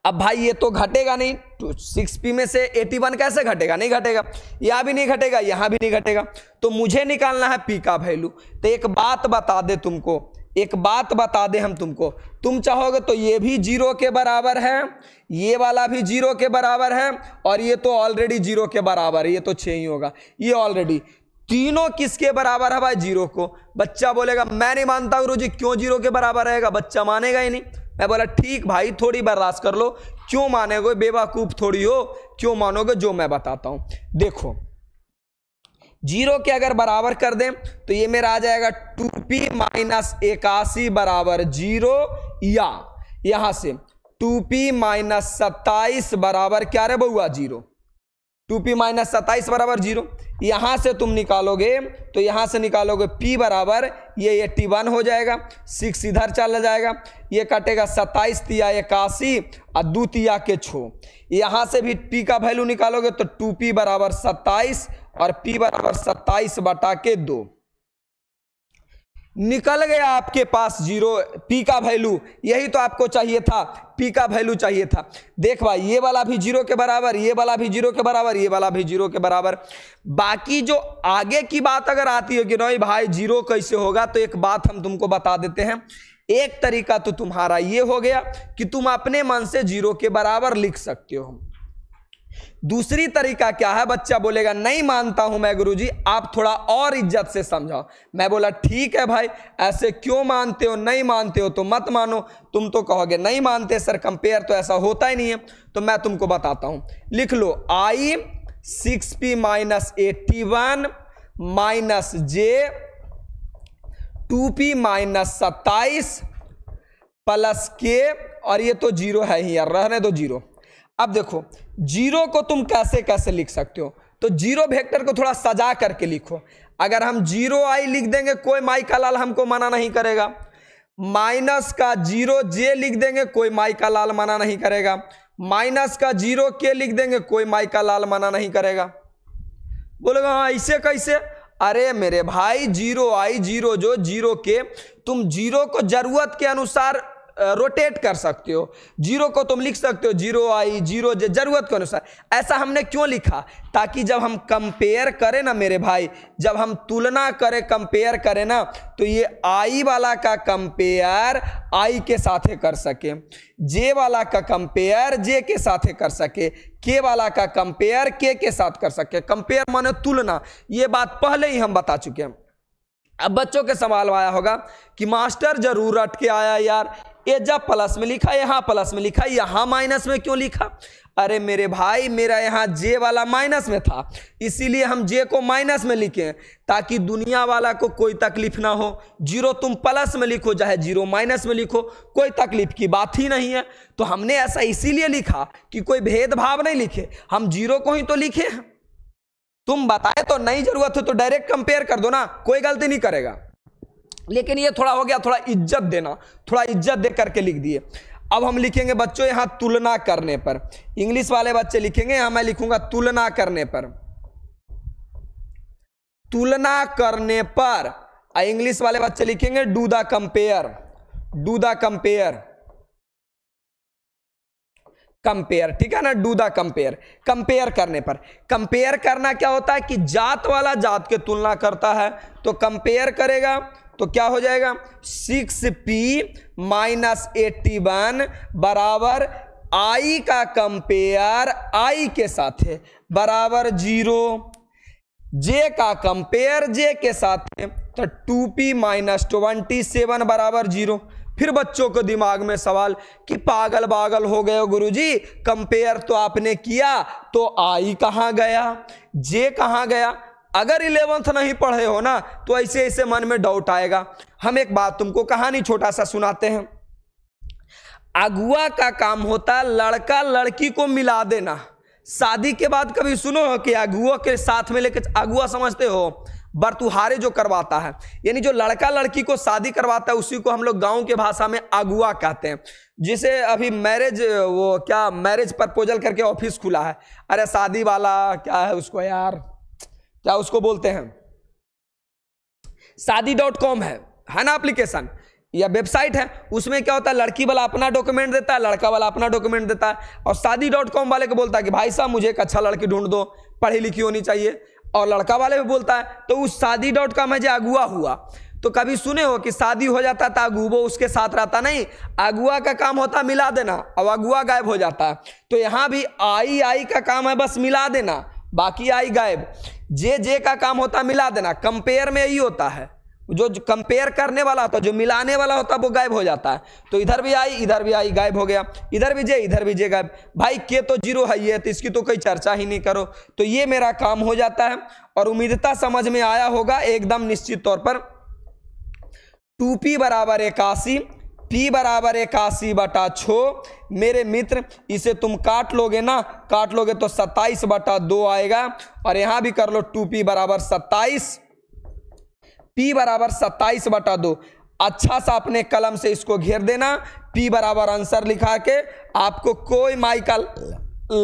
[SPEAKER 1] अब भाई ये तो घटेगा नहीं टू सिक्स पी में से एटी वन कैसे घटेगा नहीं घटेगा यहाँ भी नहीं घटेगा यहाँ भी नहीं घटेगा तो मुझे निकालना है पी का वैल्यू तो एक बात बता दे तुमको एक बात बता दे हम तुमको तुम चाहोगे तो ये भी जीरो के बराबर है ये वाला भी जीरो के बराबर है और ये तो ऑलरेडी जीरो के बराबर है ये तो छः ही होगा ये ऑलरेडी तीनों किसके बराबर है भाई जीरो को बच्चा बोलेगा मैं नहीं मानता गुरु जी क्यों जीरो के बराबर रहेगा बच्चा मानेगा ही नहीं मैं बोला ठीक भाई थोड़ी बर्दाश्त कर लो क्यों मानेगे बेवकूफ़ थोड़ी हो क्यों मानोगे जो मैं बताता हूं देखो जीरो के अगर बराबर कर दें तो ये मेरा आ जाएगा टू पी माइनस इक्यासी बराबर जीरो या यहां से टू पी माइनस सत्ताईस बराबर क्या रे बउआ जीरो टू पी माइनस सत्ताईस बराबर जीरो यहाँ से तुम निकालोगे तो यहाँ से निकालोगे p बराबर ये एट्टी वन हो जाएगा सिक्स इधर चला जाएगा ये कटेगा सत्ताईस तिया इक्यासी और दो तिया के छो यहाँ से भी p का वैल्यू निकालोगे तो टू पी बराबर सत्ताईस और p बराबर सत्ताईस बटा के दो निकल गया आपके पास जीरो पी का वैल्यू यही तो आपको चाहिए था पी का वैल्यू चाहिए था देख भाई ये वाला भी जीरो के बराबर ये वाला भी जीरो के बराबर ये वाला भी जीरो के बराबर बाकी जो आगे की बात अगर आती हो कि नहीं भाई जीरो कैसे होगा तो एक बात हम तुमको बता देते हैं एक तरीका तो तुम्हारा ये हो गया कि तुम अपने मन से जीरो के बराबर लिख सकते हो दूसरी तरीका क्या है बच्चा बोलेगा नहीं मानता हूं मैं गुरुजी आप थोड़ा और इज्जत से समझाओ मैं बोला ठीक है भाई ऐसे क्यों मानते हो नहीं मानते हो तो मत मानो तुम तो कहोगे नहीं मानते सर कंपेयर तो ऐसा होता ही नहीं है तो मैं तुमको बताता हूं लिख लो I six P minus eighty one minus J two P minus सत्ताईस प्लस के और ये तो जीरो है ही यार रहने दो जीरो अब देखो जीरो को तुम कैसे कैसे लिख सकते हो तो जीरो वेक्टर को थोड़ा सजा करके लिखो अगर हम जीरो आई लिख देंगे कोई माई का लाल हमको मना नहीं करेगा माइनस का जीरो जे लिख देंगे कोई माई का लाल मना नहीं करेगा माइनस का जीरो के लिख देंगे कोई माई का लाल मना नहीं करेगा बोलेगा हाँ ऐसे कैसे अरे मेरे भाई जीरो आई जीरो जो जीरो के तुम जीरो को जरूरत के अनुसार रोटेट कर सकते हो जीरो को तुम लिख सकते हो जीरो आई जीरो जे जरूरत के अनुसार ऐसा हमने क्यों लिखा ताकि जब हम कंपेयर करें ना मेरे भाई जब हम तुलना करें कंपेयर करें ना तो ये आई वाला का कंपेयर आई के साथ कर सके जे वाला का कंपेयर जे के साथ कर सके के वाला का कंपेयर के के साथ कर सके कंपेयर माने तुलना ये बात पहले ही हम बता चुके हैं अब बच्चों के सवाल आया होगा कि मास्टर जरूर अटके आया यार ये जब प्लस में लिखा यहाँ प्लस में लिखा यहाँ माइनस में क्यों लिखा अरे मेरे भाई मेरा यहाँ जे वाला माइनस में था इसीलिए हम जे को माइनस में लिखे ताकि दुनिया वाला को कोई तकलीफ ना हो जीरो तुम प्लस में लिखो चाहे जीरो माइनस में लिखो कोई तकलीफ की बात ही नहीं है तो हमने ऐसा इसीलिए लिखा कि कोई भेदभाव नहीं लिखे हम जीरो को ही तो लिखे तुम बताए तो नहीं जरूरत हो तो डायरेक्ट कंपेयर कर दो ना कोई गलती नहीं करेगा लेकिन ये थोड़ा हो गया थोड़ा इज्जत देना थोड़ा इज्जत दे करके लिख दिए अब हम लिखेंगे बच्चों यहाँ तुलना करने पर इंग्लिश वाले बच्चे लिखेंगे यहाँ मैं लिखूंगा तुलना करने पर तुलना करने पर इंग्लिश वाले बच्चे लिखेंगे do the compare do the compare compare ठीक है ना डू द कंपेयर कंपेयर करने पर कंपेयर करना क्या होता है कि जात वाला जात के तुलना करता है तो कंपेयर करेगा तो क्या हो जाएगा six P minus eighty one बराबर आई का कंपेयर आई के साथ है बराबर जीरो जे का कंपेयर जे के साथ है तो two P minus twenty seven बराबर जीरो फिर बच्चों को दिमाग में सवाल कि पागल पागल हो गए गुरुजी कंपेयर तो आपने किया तो आई कहाँ गया जे कहाँ गया अगर इलेवंथ नहीं पढ़े हो ना तो ऐसे ऐसे मन में डाउट आएगा हम एक बात तुमको कहानी छोटा सा सुनाते हैं अगुआ का काम होता लड़का लड़की को मिला देना शादी के बाद कभी सुनो कि अगुआ के साथ में लेके अगुआ समझते हो बरतुहारे जो करवाता है यानी जो लड़का लड़की को शादी करवाता है उसी को हम लोग गाँव के भाषा में अगुआ कहते हैं जिसे अभी मैरिज वो क्या मैरिज प्रपोजल करके ऑफिस खुला है अरे शादी वाला क्या है उसको यार क्या उसको बोलते हैं शादी डॉट कॉम है है ना एप्लीकेशन या वेबसाइट है उसमें क्या होता है लड़की वाला अपना डॉक्यूमेंट देता है लड़का वाला अपना डॉक्यूमेंट देता है और शादी डॉट कॉम वाले को बोलता है कि भाई साहब मुझे एक अच्छा लड़की ढूंढ दो पढ़ी लिखी होनी चाहिए और लड़का वाले भी बोलता है तो उस शादी डॉट कॉम है जो अगुआ हुआ तो कभी सुने हो कि शादी हो जाता था तो अगू वो उसके साथ रहता नहीं अगुआ का काम होता मिला देना और अगुआ गायब हो जाता है तो यहाँ भी आई आई का काम है बस मिला देना बाकी आई गायब जे जे का काम होता मिला देना कंपेयर में यही होता है जो कंपेयर करने वाला होता जो मिलाने वाला होता वो गायब हो जाता है तो इधर भी आई इधर भी आई गायब हो गया इधर भी जे इधर भी जे गायब भाई के तो जीरो है ये तो इसकी तो कोई चर्चा ही नहीं करो तो ये मेरा काम हो जाता है और उम्मीदता समझ में आया होगा एकदम निश्चित तौर पर टू पी बराबर इक्यासी पी बराबर इक्यासी बटा छो मेरे मित्र इसे तुम काट लोगे ना काट लोगे तो सत्ताईस बटा दो आएगा और यहां भी कर लो टू पी बराबर सत्ताईस पी बराबर सत्ताईस बटा दो अच्छा सा अपने कलम से इसको घेर देना पी बराबर आंसर लिखा के आपको कोई माइकल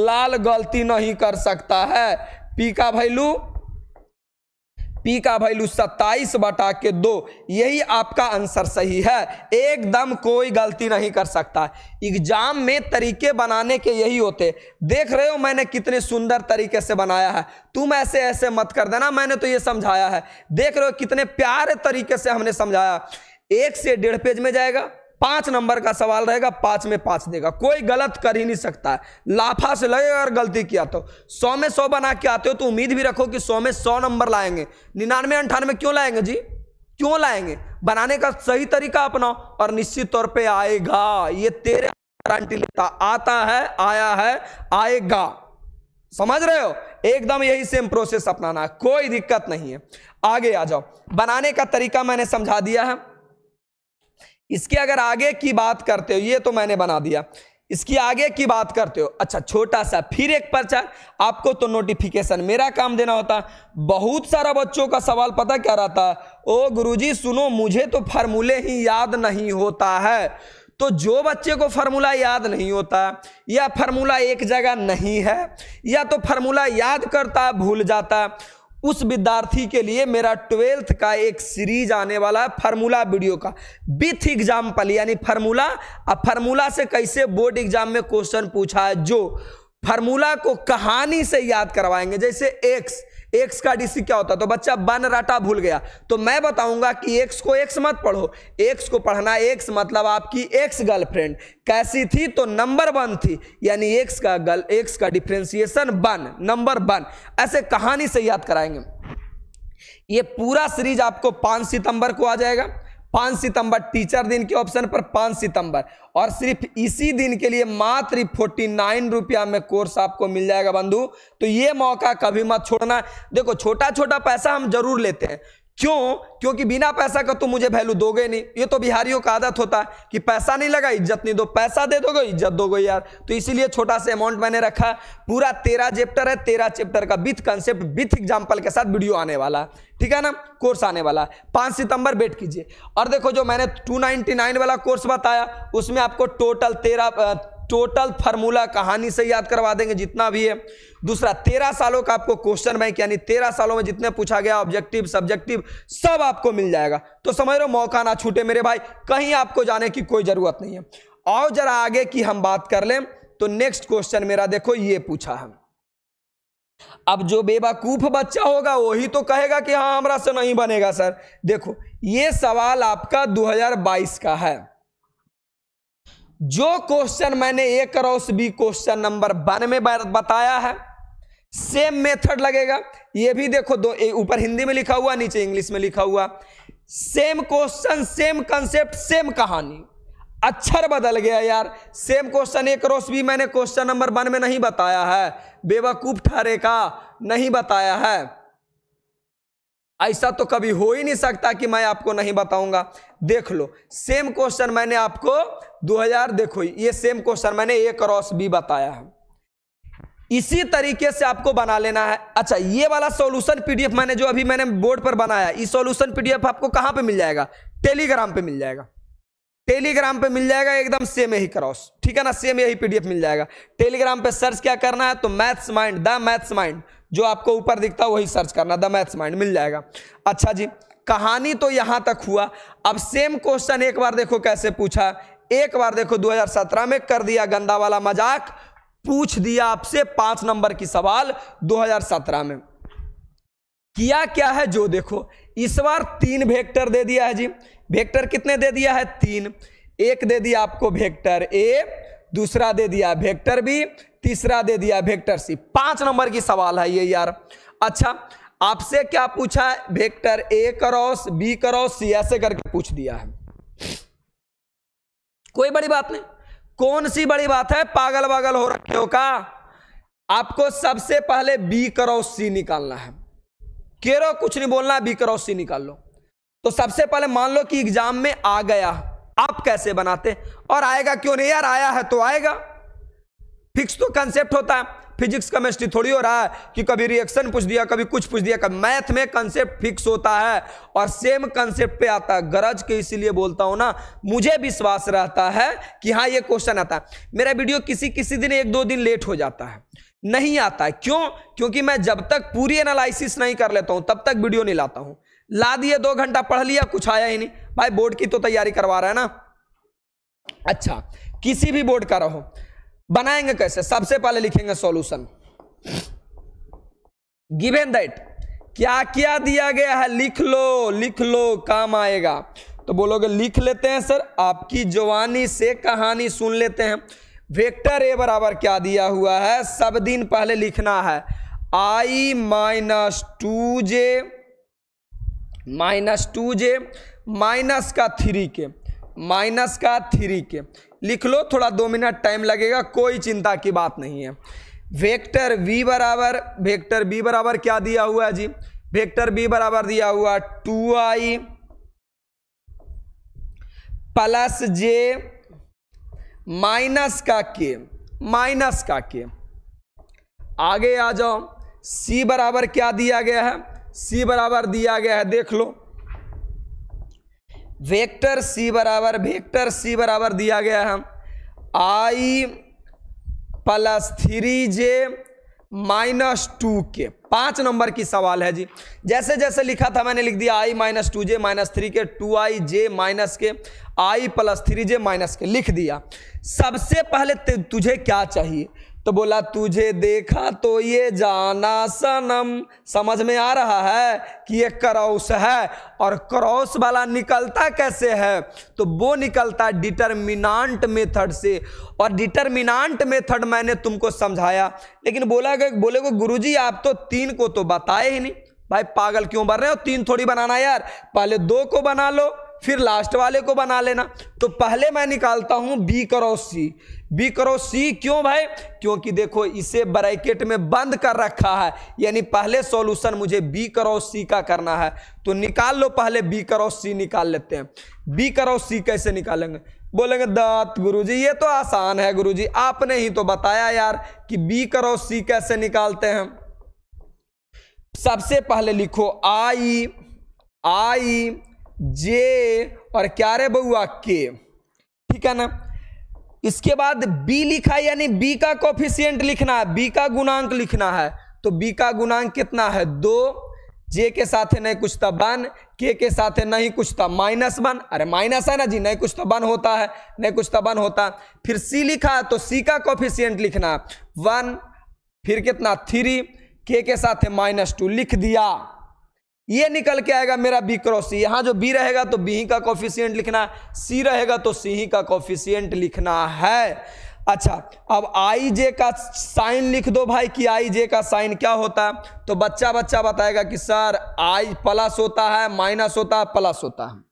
[SPEAKER 1] लाल गलती नहीं कर सकता है पी का वैल्यू पी का वैल्यू सत्ताईस बटा के दो यही आपका आंसर सही है एकदम कोई गलती नहीं कर सकता एग्जाम में तरीके बनाने के यही होते देख रहे हो मैंने कितने सुंदर तरीके से बनाया है तुम ऐसे ऐसे मत कर देना मैंने तो ये समझाया है देख रहे हो कितने प्यारे तरीके से हमने समझाया एक से डेढ़ पेज में जाएगा पांच नंबर का सवाल रहेगा पांच में पांच देगा कोई गलत कर ही नहीं सकता है लाफा से लगे अगर गलती किया तो सौ में सौ बना के आते हो तो उम्मीद भी रखो कि सौ में सौ नंबर लाएंगे निन्यानवे अंठानवे क्यों लाएंगे जी क्यों लाएंगे बनाने का सही तरीका अपनाओ और निश्चित तौर पे आएगा ये तेरे गारंटी लेता आता है आया है आएगा समझ रहे हो एकदम यही सेम प्रोसेस अपनाना कोई दिक्कत नहीं है आगे आ जाओ बनाने का तरीका मैंने समझा दिया है इसके अगर आगे की बात करते हो ये तो मैंने बना दिया इसकी आगे की बात करते हो अच्छा छोटा सा फिर एक पर्चा आपको तो नोटिफिकेशन मेरा काम देना होता बहुत सारा बच्चों का सवाल पता क्या रहता ओ गुरुजी सुनो मुझे तो फार्मूले ही याद नहीं होता है तो जो बच्चे को फार्मूला याद नहीं होता या फार्मूला एक जगह नहीं है या तो फार्मूला याद करता भूल जाता उस विद्यार्थी के लिए मेरा ट्वेल्थ का एक सीरीज आने वाला है फार्मूला वीडियो का विथ एग्जाम्पल यानी फार्मूला और फार्मूला से कैसे बोर्ड एग्जाम में क्वेश्चन पूछा है जो फार्मूला को कहानी से याद करवाएंगे जैसे एक्स एक्स का डीसी क्या होता तो बच्चा बन राटा भूल गया तो मैं बताऊंगा कि एक्स को एक्स मत पढ़ो एक्स को पढ़ना एक्स मतलब आपकी एक्स गर्लफ्रेंड कैसी थी तो नंबर वन थी यानी एक्स का गर्ल एक्स का डिफ्रेंसिएशन वन नंबर वन ऐसे कहानी से याद कराएंगे ये पूरा सीरीज आपको पांच सितंबर को आ जाएगा पाँच सितंबर टीचर दिन के ऑप्शन पर पाँच सितंबर और सिर्फ इसी दिन के लिए मात्र फोर्टी नाइन रुपया में कोर्स आपको मिल जाएगा बंधु तो ये मौका कभी मत छोड़ना देखो छोटा छोटा पैसा हम जरूर लेते हैं क्यों क्योंकि बिना पैसा का तुम मुझे वैल्यू दोगे नहीं ये तो बिहारियों का आदत होता है कि पैसा नहीं लगा इज्जत नहीं दो पैसा दे दोगे इज्जत दोगे यार तो इसीलिए छोटा सा अमाउंट मैंने रखा पूरा तेरह चैप्टर है तेरह चैप्टर का विथ कंसेप्ट विथ एग्जाम्पल के साथ वीडियो आने वाला है ठीक है ना कोर्स आने वाला है पाँच सितंबर वेट कीजिए और देखो जो मैंने टू वाला कोर्स बताया उसमें आपको टोटल तेरह टोटल फार्मूला कहानी से याद करवा देंगे जितना भी है दूसरा तेरह सालों का आपको क्वेश्चन बैंक यानी तेरह सालों में जितने पूछा गया ऑब्जेक्टिव सब्जेक्टिव सब आपको मिल जाएगा तो समझ लो मौका ना छूटे मेरे भाई कहीं आपको जाने की कोई ज़रूरत नहीं है और जरा आगे की हम बात कर लें तो नेक्स्ट क्वेश्चन मेरा देखो ये पूछा है अब जो बेवकूफ बच्चा होगा वही तो कहेगा कि हाँ हमारा से नहीं बनेगा सर देखो ये सवाल आपका 2022 का है जो क्वेश्चन मैंने A cross B question number one में बताया है सेम मेथड लगेगा ये भी देखो दो ऊपर हिंदी में लिखा हुआ नीचे इंग्लिश में लिखा हुआ same question same concept same कहानी अक्षर बदल गया यार सेम क्वेश्चन एक रोस भी मैंने क्वेश्चन नंबर वन में नहीं बताया है बेवकूफ ठहरे का नहीं बताया है ऐसा तो कभी हो ही नहीं सकता कि मैं आपको नहीं बताऊंगा देख लो सेम क्वेश्चन मैंने आपको 2000 देखो ये सेम क्वेश्चन मैंने ए क्रॉस बी बताया है इसी तरीके से आपको बना लेना है अच्छा ये वाला सॉल्यूशन पीडीएफ मैंने जो अभी मैंने बोर्ड पर बनाया ये सॉल्यूशन पीडीएफ आपको कहां पे मिल जाएगा टेलीग्राम पे मिल जाएगा टेलीग्राम पे मिल जाएगा एकदम सेम यही क्रॉस ठीक है ना सेम यही पीडीएफ मिल जाएगा टेलीग्राम पे सर्च क्या करना है तो maths mind the maths mind जो आपको ऊपर दिखता है वही सर्च करना द मैथ्स माइंड मिल जाएगा अच्छा जी कहानी तो यहां तक हुआ अब सेम क्वेश्चन एक बार देखो कैसे पूछा एक बार देखो 2017 में कर दिया गंदा वाला मजाक पूछ दिया आपसे पांच नंबर की सवाल 2017 में किया क्या है जो देखो इस बार तीन वेक्टर दे दिया है जी वेक्टर कितने दे दिया है तीन एक दे दिया आपको वेक्टर ए दूसरा दे दिया वेक्टर बी तीसरा दे दिया वेक्टर सी पांच नंबर की सवाल है ये यार अच्छा आपसे क्या पूछा है वेक्टर ए क्रॉस बी क्रॉस सी ऐसे करके पूछ दिया है कोई बड़ी बात नहीं कौन सी बड़ी बात है पागल वागल हो रखे हो का आपको सबसे पहले बी करो सी निकालना है केरो कुछ नहीं बोलना बी करो सी निकाल लो तो सबसे पहले मान लो कि एग्जाम में आ गया आप कैसे बनाते और आएगा क्यों नहीं यार आया है तो आएगा फिक्स तो कंसेप्ट होता है फिजिक्स केमिस्ट्री थोड़ी हो रहा है कि कभी रिएक्शन पूछ दिया कभी कुछ पूछ दिया कभी मैथ में कंसेप्ट फिक्स होता है और सेम कंसेप्ट पे आता है गरज के इसीलिए बोलता हूँ ना मुझे विश्वास रहता है कि हाँ ये क्वेश्चन आता है मेरा वीडियो किसी किसी दिन एक दो दिन लेट हो जाता है नहीं आता है क्यों क्योंकि मैं जब तक पूरी एनालिसिस नहीं कर लेता हूँ तब तक वीडियो नहीं लाता हूँ ला दिए दो घंटा पढ़ लिया कुछ आया ही नहीं भाई बोर्ड की तो तैयारी करवा रहा है ना अच्छा किसी भी बोर्ड का रहो बनाएंगे कैसे सबसे पहले लिखेंगे सॉल्यूशन गिवेन दैट क्या क्या दिया गया है लिख लो लिख लो काम आएगा तो बोलोगे लिख लेते हैं सर आपकी जवानी से कहानी सुन लेते हैं वेक्टर ए बराबर क्या दिया हुआ है सब दिन पहले लिखना है आई माइनस टू जे माइनस टू जे माइनस का थ्री के माइनस का थ्री के लिख लो थोड़ा दो मिनट टाइम लगेगा कोई चिंता की बात नहीं है वेक्टर v बराबर वेक्टर b बराबर क्या दिया हुआ है जी वेक्टर b बराबर दिया हुआ two I plus J minus का के माइनस का के आगे आ जाओ c बराबर क्या दिया गया है c बराबर दिया गया है देख लो वेक्टर सी बराबर वेक्टर सी बराबर दिया गया है i plus three J minus two k पांच नंबर की सवाल है जी जैसे जैसे लिखा था मैंने लिख दिया i minus two J minus three k two i j minus k i plus three J minus k लिख दिया सबसे पहले तुझे क्या चाहिए तो बोला तुझे देखा तो ये जाना सनम समझ में आ रहा है कि ये क्रॉस है और क्रॉस वाला निकलता कैसे है तो वो निकलता डिटर्मिनांट मेथड से और डिटर्मिनांट मेथड मैंने तुमको समझाया लेकिन बोला गया बोले को जी आप तो तीन को तो बताए ही नहीं भाई पागल क्यों बन रहे हो तीन थोड़ी बनाना यार पहले दो को बना लो फिर लास्ट वाले को बना लेना तो पहले मैं निकालता हूं बी क्रॉस सी बी करो सी क्यों भाई क्योंकि देखो इसे ब्रैकेट में बंद कर रखा है यानी पहले सॉल्यूशन मुझे बी करो सी का करना है तो निकाल लो पहले बी करो सी निकाल लेते हैं बी करो सी कैसे निकालेंगे बोलेंगे दत्त गुरुजी ये तो आसान है गुरुजी आपने ही तो बताया यार कि बी करो सी कैसे निकालते हैं सबसे पहले लिखो आई आई जे और क्या रे बउआ के ठीक है ना इसके बाद बी लिखा यानी बी का कॉफिशियंट लिखना है बी का गुणांक लिखना है तो बी का गुणांक कितना है दो जे के साथ है नहीं कुछ था तो वन के के साथ है नहीं कुछ था तो माइनस वन अरे माइनस है ना जी नहीं कुछ तो वन होता है नहीं कुछ तो वन होता फिर सी लिखा तो सी का कॉफिशियंट लिखना वन फिर कितना थ्री के के साथ है माइनस टू लिख दिया ये निकल के आएगा मेरा बी क्रॉस सी यहाँ जो बी रहेगा तो बी ही का कॉफिशियंट लिखना है सी रहेगा तो सी ही का कॉफिशियंट लिखना है अच्छा अब आई जे का साइन लिख दो भाई कि आई जे का साइन क्या होता है तो बच्चा बच्चा बताएगा कि सर आई प्लस होता है माइनस होता है प्लस होता है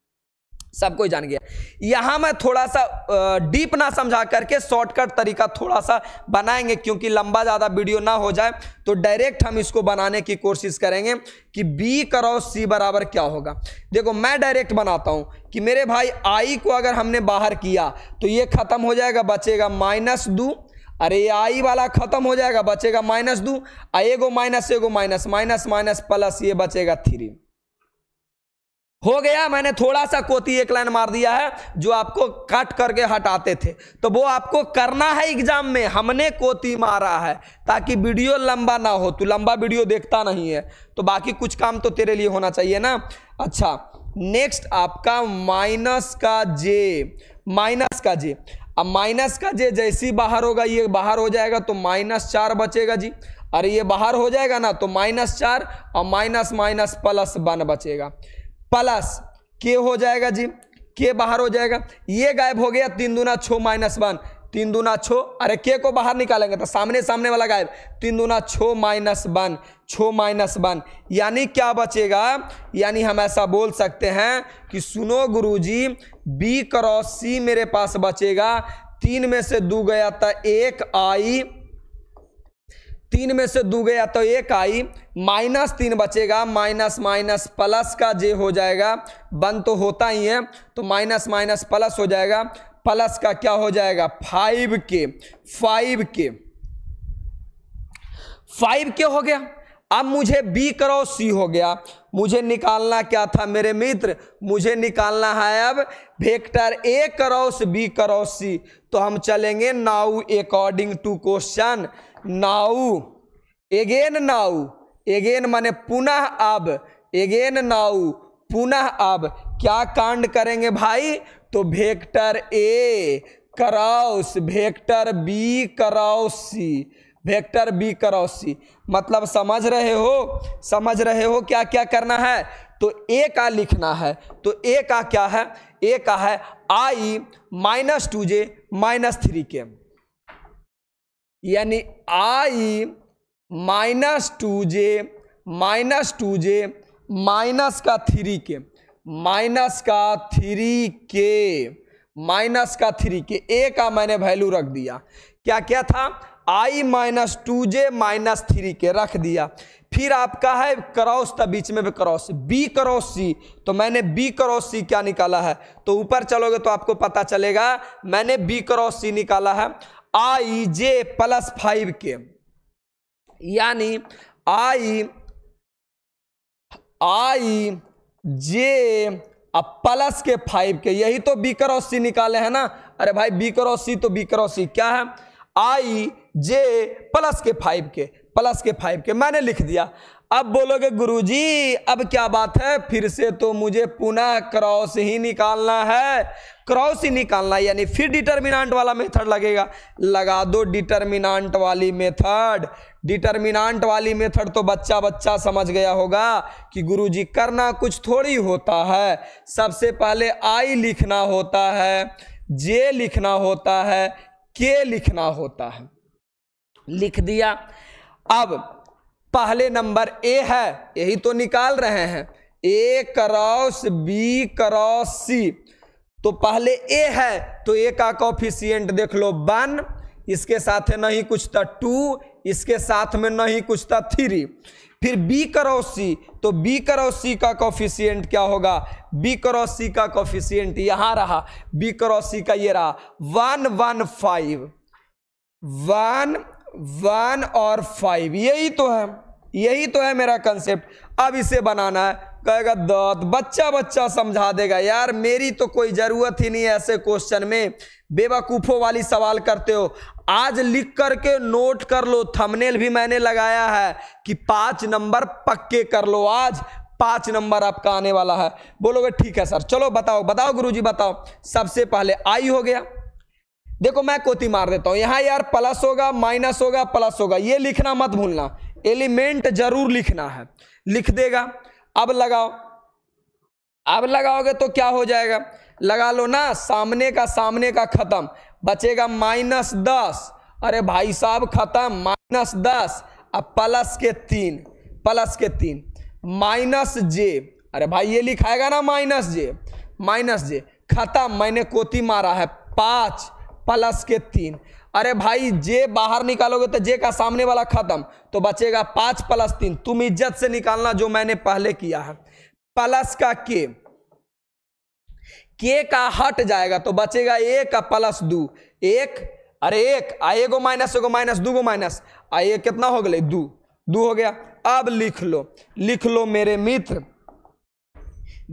[SPEAKER 1] सब कोई जान गया यहां मैं थोड़ा सा डीप ना समझा करके शॉर्टकट तरीका थोड़ा सा बनाएंगे क्योंकि लंबा ज़्यादा वीडियो ना हो जाए तो डायरेक्ट हम इसको बनाने की कोशिश करेंगे कि बी क्रॉस सी बराबर क्या होगा देखो मैं डायरेक्ट बनाता हूँ कि मेरे भाई आई को अगर हमने बाहर किया तो ये ख़त्म हो जाएगा बचेगा माइनस दू अरे आई वाला खत्म हो जाएगा बचेगा माइनस दू एगो माइनस एगो माइनस माइनस माइनस प्लस ये बचेगा थ्री हो गया मैंने थोड़ा सा कोती एक लाइन मार दिया है जो आपको काट करके हटाते थे तो वो आपको करना है एग्जाम में हमने कोती मारा है ताकि वीडियो लंबा ना हो तू लंबा वीडियो देखता नहीं है तो बाकी कुछ काम तो तेरे लिए होना चाहिए ना अच्छा नेक्स्ट आपका माइनस का जे माइनस का जे अब माइनस का जे जैसी बाहर होगा ये बाहर हो जाएगा तो माइनस चार बचेगा जी अरे ये बाहर हो जाएगा ना तो माइनस चार और माइनस माइनस प्लस वन बचेगा प्लस के हो जाएगा जी के बाहर हो जाएगा ये गायब हो गया तीन दूना छो माइनस वन तीन दूना छो अरे के को बाहर निकालेंगे तो सामने सामने वाला गायब तीन दूना छो माइनस वन छो माइनस वन यानी क्या बचेगा यानी हम ऐसा बोल सकते हैं कि सुनो गुरुजी बी क्रॉस सी मेरे पास बचेगा तीन में से दो गया था एक आई तीन में से दू गया तो एक आई माइनस तीन बचेगा माइनस माइनस प्लस का जे हो जाएगा बन तो होता ही है तो माइनस माइनस प्लस हो जाएगा प्लस का क्या हो जाएगा फाइव के फाइव के फाइव के हो गया अब मुझे बी करो सी हो गया मुझे निकालना क्या था मेरे मित्र मुझे निकालना है अब वेक्टर ए क्रॉस बी क्रॉस सी तो हम चलेंगे now according to question now again now again माने पुनः अब एगेन नाउ पुनः अब क्या कांड करेंगे भाई तो vector a cross vector b cross c vector b cross c मतलब समझ रहे हो समझ रहे हो क्या क्या करना है तो ए का लिखना है तो ए का क्या है ए का है आई माइनस टू जे माइनस थ्री के यानी i minus two J minus two J minus का थ्री के माइनस का थ्री के माइनस का थ्री के ए का मैंने वैल्यू रख दिया क्या क्या था i minus two J minus three k रख दिया फिर आपका है क्रॉस था बीच में भी क्रॉस बी क्रॉस सी तो मैंने बी क्रॉस सी क्या निकाला है तो ऊपर चलोगे तो आपको पता चलेगा मैंने बी क्रॉस सी निकाला है आई जे प्लस फाइव के यानी आई आई जे अब प्लस के फाइव के यही तो बी क्रॉस सी निकाले हैं ना अरे भाई बी क्रॉस सी तो बी क्रॉस सी क्या है i j plus k five k plus k five k मैंने लिख दिया अब बोलोगे गुरुजी अब क्या बात है फिर से तो मुझे पुनः क्रॉस ही निकालना है क्रॉस ही निकालना यानी फिर डिटर्मिनांट वाला मेथड लगेगा लगा दो डिटर्मिनांट वाली मेथड डिटर्मिनांट वाली मेथड तो बच्चा बच्चा समझ गया होगा कि गुरुजी करना कुछ थोड़ी होता है सबसे पहले आई लिखना होता है जे लिखना होता है के लिखना होता है लिख दिया अब पहले नंबर ए है यही तो निकाल रहे हैं a cross B cross c तो पहले ए है तो ए का कॉफिशियंट देख लो वन इसके साथ नहीं कुछ था टू इसके साथ में नहीं कुछ था थ्री फिर बी करो सी तो बी करो सी का कॉफिशियंट क्या होगा बी क्रॉस सी का कॉफिशियंट यहां रहा बी क्रॉस सी का ये रहा one one five one one और फाइव यही तो है यही तो है मेरा कंसेप्ट अब इसे बनाना है कहेगा दौत बच्चा बच्चा समझा देगा यार मेरी तो कोई ज़रूरत ही नहीं है ऐसे क्वेश्चन में बेवकूफ़ों वाली सवाल करते हो आज लिख करके नोट कर लो थंबनेल भी मैंने लगाया है कि पाँच नंबर पक्के कर लो आज पाँच नंबर आपका आने वाला है बोलोगे ठीक है सर चलो बताओ बताओ जी बताओ सबसे पहले आई हो गया देखो मैं कोती मार देता हूँ यहाँ यार प्लस होगा माइनस होगा प्लस होगा ये लिखना मत भूलना एलिमेंट जरूर लिखना है लिख देगा अब लगाओ अब लगाओगे तो क्या हो जाएगा लगा लो ना सामने का सामने का खत्म बचेगा माइनस दस अरे भाई साहब खत्म माइनस दस अब प्लस के तीन प्लस के तीन माइनस जे अरे भाई ये लिखाएगा ना माइनस जे माइनस जे खत्म मैंने कोती मारा है पाँच प्लस के तीन अरे भाई जे बाहर निकालोगे तो जे का सामने वाला खत्म तो बचेगा पांच प्लस तीन तुम इज्जत से निकालना जो मैंने पहले किया है प्लस का के के का हट जाएगा तो बचेगा ए का प्लस दू एक अरे एक आ एगो माइनस एगो माइनस दू गो माइनस आ ये कितना हो गए दू दू हो गया अब लिख लो लिख लो मेरे मित्र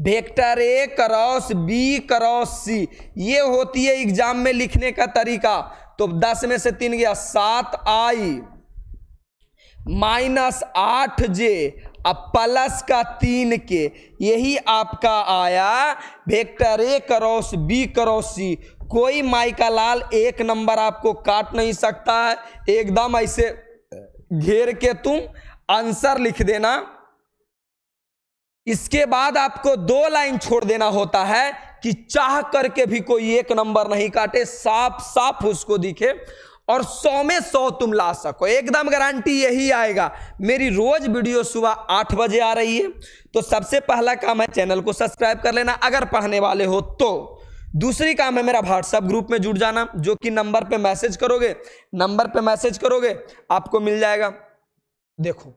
[SPEAKER 1] वेक्टर ए क्रॉस बी क्रॉस सी ये होती है एग्जाम में लिखने का तरीका तो दस में से तीन गया सात आई माइनस आठ जे अब प्लस का तीन के यही आपका आया वेक्टर ए क्रॉस बी क्रॉस सी कोई माई का लाल एक नंबर आपको काट नहीं सकता है एकदम ऐसे घेर के तुम आंसर लिख देना इसके बाद आपको दो लाइन छोड़ देना होता है कि चाह करके भी कोई एक नंबर नहीं काटे साफ साफ उसको दिखे और सौ में सौ तुम ला सको एकदम गारंटी यही आएगा मेरी रोज वीडियो सुबह आठ बजे आ रही है तो सबसे पहला काम है चैनल को सब्सक्राइब कर लेना अगर पढ़ने वाले हो तो दूसरी काम है मेरा व्हाट्सएप ग्रुप में जुड़ जाना जो कि नंबर पे मैसेज करोगे नंबर पे मैसेज करोगे आपको मिल जाएगा देखो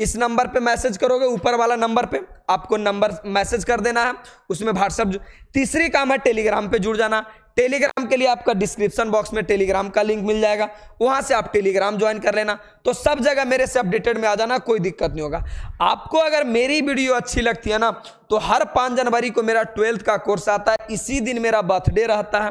[SPEAKER 1] इस नंबर पे मैसेज करोगे ऊपर वाला नंबर पे आपको नंबर मैसेज कर देना है उसमें व्हाट्सअप तीसरी काम है टेलीग्राम पे जुड़ जाना टेलीग्राम के लिए आपका डिस्क्रिप्शन बॉक्स में टेलीग्राम का लिंक मिल जाएगा वहां से आप टेलीग्राम ज्वाइन कर लेना तो सब जगह मेरे से अपडेटेड में आ जाना कोई दिक्कत नहीं होगा आपको अगर मेरी वीडियो अच्छी लगती है ना तो हर पाँच जनवरी को मेरा ट्वेल्थ का कोर्स आता है इसी दिन मेरा बर्थडे रहता है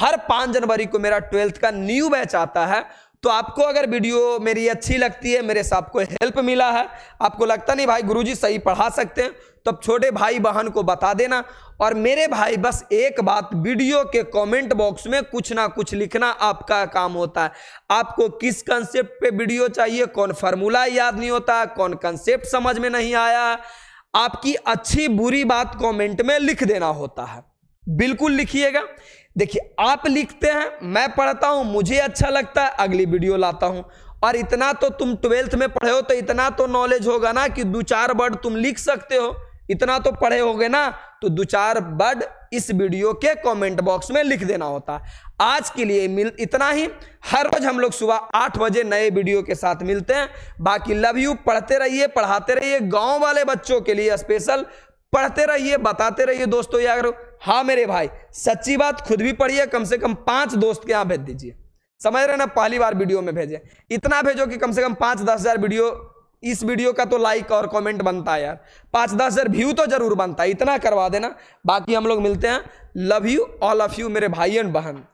[SPEAKER 1] हर पाँच जनवरी को मेरा ट्वेल्थ का न्यू बैच आता है तो आपको अगर वीडियो मेरी अच्छी लगती है मेरे से आपको हेल्प मिला है आपको लगता नहीं भाई गुरुजी सही पढ़ा सकते हैं तो अब छोटे भाई बहन को बता देना और मेरे भाई बस एक बात वीडियो के कमेंट बॉक्स में कुछ ना कुछ लिखना आपका काम होता है आपको किस कंसेप्ट पे वीडियो चाहिए कौन फार्मूला याद नहीं होता कौन कंसेप्ट समझ में नहीं आया आपकी अच्छी बुरी बात कॉमेंट में लिख देना होता है बिल्कुल लिखिएगा देखिए आप लिखते हैं मैं पढ़ता हूं मुझे अच्छा लगता है अगली वीडियो लाता हूं और इतना तो तुम ट्वेल्थ में पढ़े हो तो इतना तो नॉलेज होगा ना कि दो चार वर्ड तुम लिख सकते हो इतना तो पढ़े होगे ना तो दो चार वर्ड इस वीडियो के कमेंट बॉक्स में लिख देना होता है आज के लिए मिल इतना ही हर रोज हम लोग सुबह आठ बजे नए वीडियो के साथ मिलते हैं बाकी लव यू पढ़ते रहिए पढ़ाते रहिए गांव वाले बच्चों के लिए स्पेशल पढ़ते रहिए बताते रहिए दोस्तों यार हाँ मेरे भाई सच्ची बात खुद भी पढ़िए कम से कम पांच दोस्त के यहाँ भेज दीजिए समझ रहे ना पहली बार वीडियो में भेजे इतना भेजो कि कम से कम पांच दस हजार वीडियो इस वीडियो का तो लाइक और कमेंट बनता है यार पाँच दस हज़ार व्यू तो जरूर बनता है इतना करवा देना बाकी हम लोग मिलते हैं love you all of you मेरे भाई एंड बहन